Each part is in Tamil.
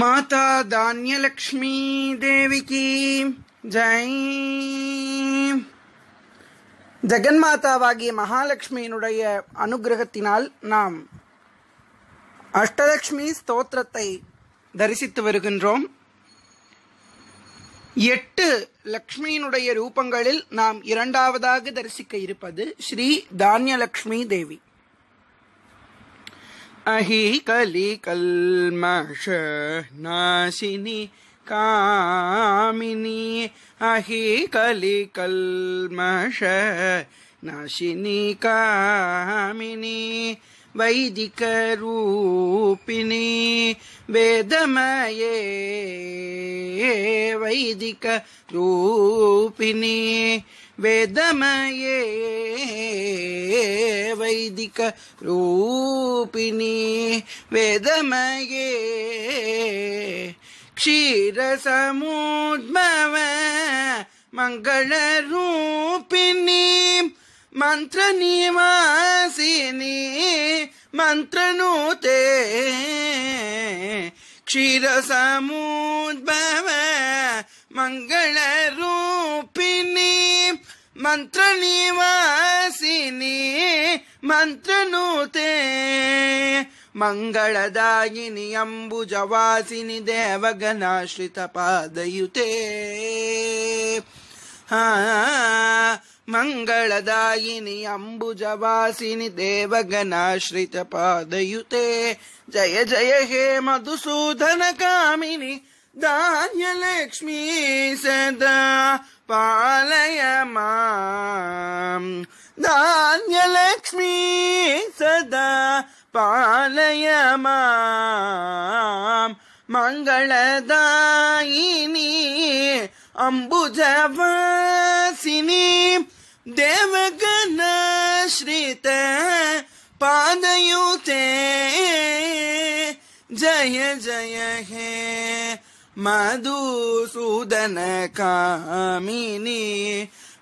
माता धान्यलक्ष्मी தேவிக்கு की ஜெகன் ஜெகன்மாதாவாகிய மகாலட்சுமியினுடைய அனுகிரகத்தினால் நாம் அஷ்டலட்சுமி ஸ்தோத்திரத்தை தரிசித்து வருகின்றோம் எட்டு லக்ஷ்மியினுடைய ரூபங்களில் நாம் இரண்டாவதாக தரிசிக்க இருப்பது ஸ்ரீ தானியலக்ஷ்மி தேவி अही कलि नासिनी कामिनी अही कली नासिनी कामिनी वैदिकरूपिणी वेदमये वैदिकरूपिणी वेदमये वैदिक वेदमये क्षीरसमुद्मव मङ्गळरूपिणी मन्त्रनिवासिनि मन्त्रनुते क्षीरसमुद्भव मङ्गलरूपिणी मन्त्रनिवासिनी मन्त्रनुते मङ्गळदायिनि अम्बुजवासिनि देवगनाश्रितपादयुते हा मङ्गळदायिनि अम्बुजवासिनि देवगनाश्रितपादयुते पादयुते जय जय हे मधुसूदनकामिनि धान्यलक्ष्मी सदा पालय मा धान्यलक्ष्मी सदा पालय मा मङ्गलदायिनी देवगन श्रित पादयुते जय जय हे मधुसूदन कामिनी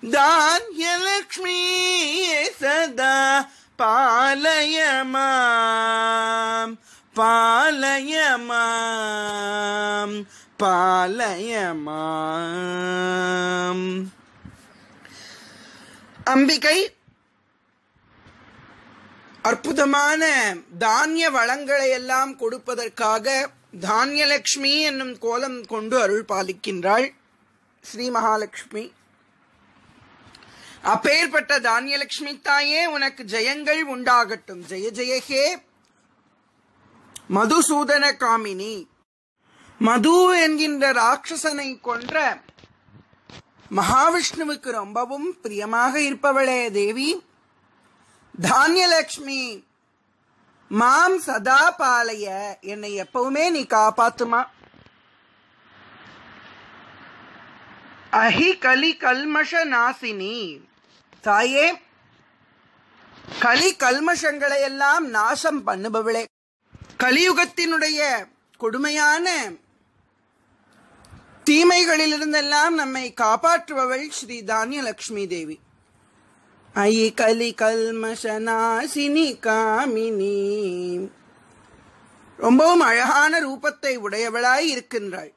लक्ष्मी सदा पालय मां पालय मां பாலயமாம் அம்பிகை அற்புதமான தானிய வளங்களை எல்லாம் கொடுப்பதற்காக தானியலட்சுமி என்னும் கோலம் கொண்டு அருள் பாலிக்கின்றாள் ஸ்ரீ மகாலட்சுமி அப்பேற்பட்ட தானியலட்சுமி தாயே உனக்கு ஜெயங்கள் உண்டாகட்டும் ஜெய ஜெயகே மதுசூதன காமினி மது என்கின்ற ராட்சசனை கொன்ற மகாவிஷ்ணுவுக்கு ரொம்பவும் பிரியமாக இருப்பவளே தேவி தானியலட்சுமி மாம் சதா பாலைய என்னை எப்பவுமே நீ காப்பாத்துமா அஹி கலி கல்மஷ நாசினி தாயே கலி கல்மஷங்களை எல்லாம் நாசம் பண்ணுபவளே கலியுகத்தினுடைய கொடுமையான தீமைகளிலிருந்தெல்லாம் நம்மை காப்பாற்றுபவள் ஸ்ரீ தானியலக்ஷ்மி தேவி ஐ கலி கல்மசனாசினி காமினி ரொம்பவும் அழகான ரூபத்தை உடையவளாய் இருக்கின்றாள்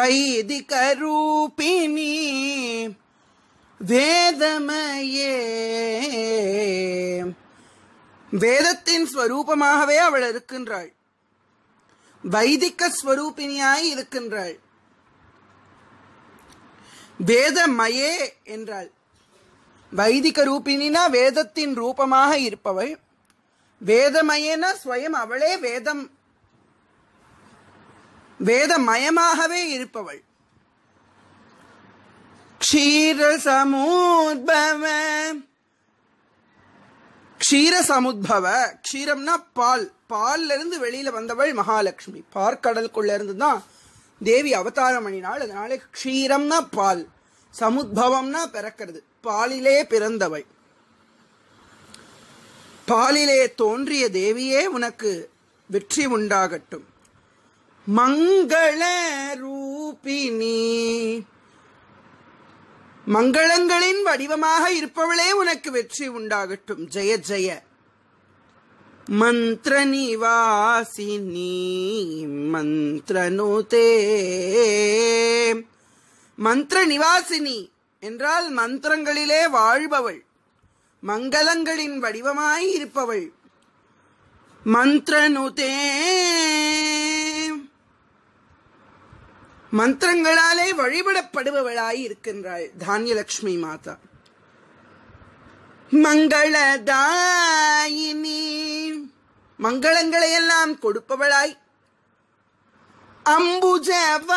வைதிக ரூபினி வேதமயே வேதத்தின் ஸ்வரூபமாகவே அவள் இருக்கின்றாள் வைதிக ஸ்வரூபிணியாய் இருக்கின்றாள் வேதமயே என்றாள் வைதிக ரூபினா வேதத்தின் ரூபமாக இருப்பவள் வேதமயேனா ஸ்வயம் அவளே வேதம் வேதமயமாகவே இருப்பவள் க்ஷீர க்ஷீரசமுத்பவ க்ஷீரம்னா பால் பால்ல இருந்து வெளியில வந்தவள் மகாலட்சுமி பார்க்கடலுக்குள்ள இருந்து தான் தேவி அவதாரம் பண்ணினாள் அதனால க்ஷீரம்னா பால் சமுத்பவம்னா பிறக்கிறது பாலிலே பிறந்தவள் பாலிலே தோன்றிய தேவியே உனக்கு வெற்றி உண்டாகட்டும் மங்கள ரூபினி மங்களங்களின் வடிவமாக இருப்பவளே உனக்கு வெற்றி உண்டாகட்டும் ஜெய ஜெய मन्त्रनिवासिनी மந்திரனுதே மந்திர நிவாசினி என்றால் மந்திரங்களிலே வாழ்பவள் மங்களங்களின் வடிவமாய் இருப்பவள் மந்திரனுதே மந்திரங்களாலே வழிபடப்படுபவளாய் இருக்கின்றாள் தானியலட்சுமி மாதா மங்களதாயினி மங்களங்களையெல்லாம் கொடுப்பவளாய் அம்புஜவாசினி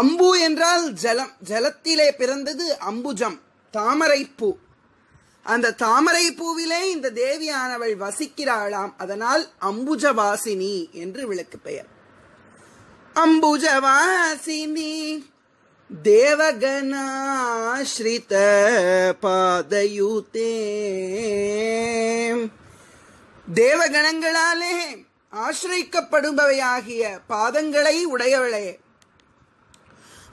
அம்பு என்றால் ஜலம் ஜலத்திலே பிறந்தது அம்புஜம் தாமரைப்பூ அந்த தாமரை பூவிலே இந்த தேவியானவள் வசிக்கிறாளாம் அதனால் அம்புஜவாசினி என்று விளக்கு பெயர் அம்புஜவாசினி தேவகனாஸ்ரித பாதயுதே தேவகணங்களாலே ஆசிரிக்கப்படுபவையாகிய பாதங்களை உடையவளே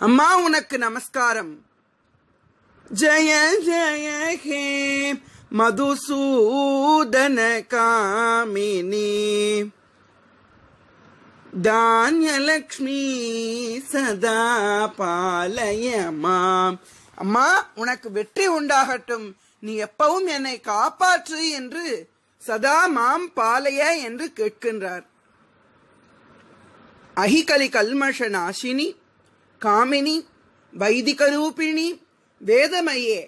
அம்மா உனக்கு நமஸ்காரம் ஜய ஜய ஹே மதுசூதன காமினி தானியலக்ஷ்மி சதா பாலய மாம் அம்மா உனக்கு வெற்றி உண்டாகட்டும் நீ எப்பவும் என்னை காப்பாற்று என்று சதா மாம் பாலைய என்று கேட்கின்றார் அஹிகலி கல்மஷ நாசினி காமினி வைதிக ரூபிணி வேதமயே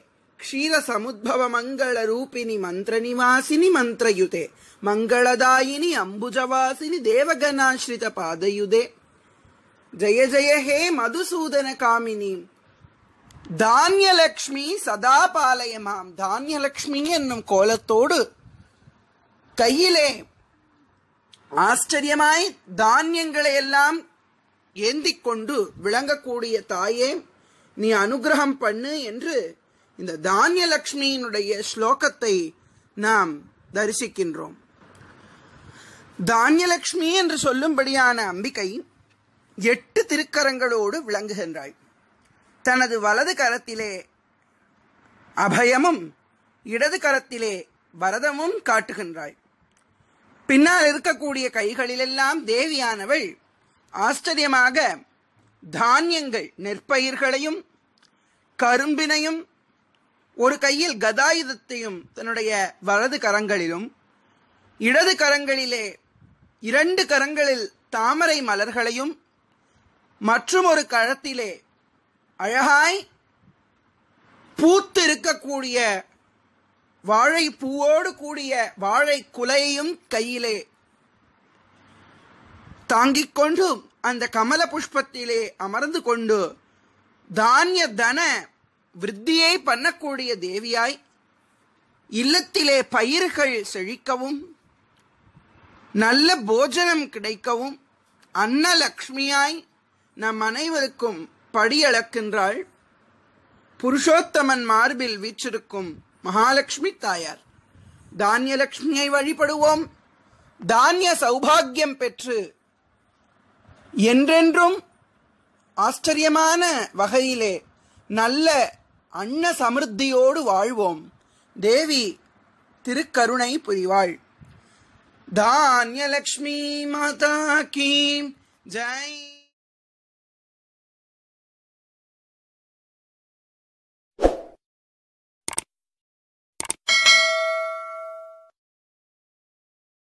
ಕ್ಷೀರಸಮುದ್ಭವ ಮಂಗಳ ರೂಪಿಣಿ ಮಂತ್ರ ನಿವಾಸಿನಿ ಮಂತ್ರಯುತೆ ಮಂಗಳದಾಯಿನಿ ಅಂಬುಜವಾಸಿನಿ ದೇವಗಣಾಶ್ರಿತ ಪಾದಯುದೆ ಜಯ ಜಯ ಹೇ ಮಧುಸೂದನ ಕಾಮಿನಿ தானியலக்ஷ்மி சதா பாலயமாம் தானியலக்ஷ்மி என்னும் கோலத்தோடு கையிலே ஆச்சரியமாய் தானியங்களை எல்லாம் ஏந்தி கொண்டு விளங்கக்கூடிய தாயே நீ அனுகிரகம் பண்ணு என்று இந்த தானியலக்ஷ்மியினுடைய ஸ்லோகத்தை நாம் தரிசிக்கின்றோம் தானியலக்ஷ்மி என்று சொல்லும்படியான அம்பிகை எட்டு திருக்கரங்களோடு விளங்குகின்றாள் தனது வலது கரத்திலே அபயமும் இடது கரத்திலே வரதமும் காட்டுகின்றாள் பின்னால் இருக்கக்கூடிய கைகளிலெல்லாம் தேவியானவள் ஆச்சரியமாக தானியங்கள் நெற்பயிர்களையும் கரும்பினையும் ஒரு கையில் கதாயுதத்தையும் தன்னுடைய வலது கரங்களிலும் இடது கரங்களிலே இரண்டு கரங்களில் தாமரை மலர்களையும் மற்றும் ஒரு கழத்திலே அழகாய் பூத்து இருக்கக்கூடிய வாழை பூவோடு கூடிய வாழை குலையையும் கையிலே தாங்கிக் கொண்டு அந்த கமல புஷ்பத்திலே அமர்ந்து கொண்டு தானிய தன விருத்தியை பண்ணக்கூடிய தேவியாய் இல்லத்திலே பயிர்கள் செழிக்கவும் நல்ல போஜனம் கிடைக்கவும் அன்னலக்ஷ்மியாய் நம் அனைவருக்கும் படியளக்கின்றாள் புருஷோத்தமன் மார்பில் வீச்சிருக்கும் மகாலட்சுமி தாயார் தானியலட்சுமியை வழிபடுவோம் தானிய சௌபாகியம் பெற்று என்றென்றும் ஆச்சரியமான வகையிலே நல்ல அன்ன சமிருத்தியோடு வாழ்வோம் தேவி திருக்கருணை புரிவாள் தானியலக்ஷ்மி மாதா கீம் ஜெய்